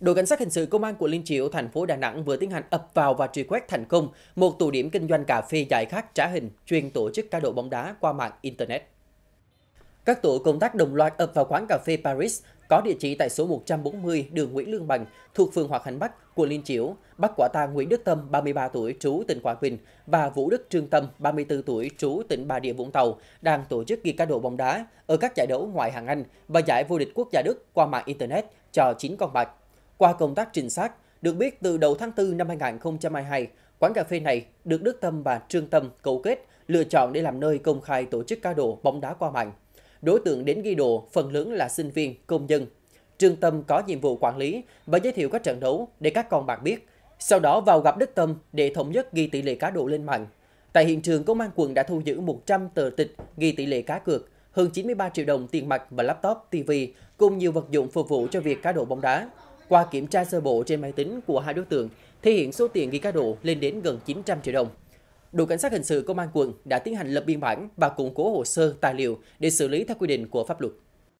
Đội cảnh sát hình sự công an quận Liên Chiểu, thành phố Đà Nẵng vừa tiến hành ập vào và truy quét thành công một tụ điểm kinh doanh cà phê giải khát trả hình chuyên tổ chức cá độ bóng đá qua mạng Internet. Các tổ công tác đồng loạt ập vào quán cà phê Paris có địa chỉ tại số 140 đường Nguyễn Lương Bằng thuộc phường Hòa Khánh Bắc, quận Liên Chiểu, bắt quả tang Nguyễn Đức Tâm, 33 tuổi, trú tỉnh Quảng Bình và Vũ Đức Trương Tâm, 34 tuổi, trú tỉnh Bà Rịa Vũng Tàu đang tổ chức ghi cá độ bóng đá ở các giải đấu ngoại hạng Anh và giải vô địch quốc gia Đức qua mạng Internet cho 9 con bạc qua công tác trinh sát, được biết từ đầu tháng 4 năm 2022, quán cà phê này được Đức Tâm và Trương Tâm cấu kết lựa chọn để làm nơi công khai tổ chức cá độ bóng đá qua mạng. Đối tượng đến ghi đồ phần lớn là sinh viên, công dân. Trương Tâm có nhiệm vụ quản lý và giới thiệu các trận đấu để các con bạc biết. Sau đó vào gặp Đức Tâm để thống nhất ghi tỷ lệ cá độ lên mạng. Tại hiện trường, công an quận đã thu giữ 100 tờ tịch ghi tỷ lệ cá cược, hơn 93 triệu đồng tiền mặt và laptop, TV cùng nhiều vật dụng phục vụ cho việc cá độ bóng đá. Qua kiểm tra sơ bộ trên máy tính của hai đối tượng, thể hiện số tiền ghi cá độ lên đến gần 900 triệu đồng. Đội cảnh sát hình sự công an quận đã tiến hành lập biên bản và củng cố hồ sơ tài liệu để xử lý theo quy định của pháp luật.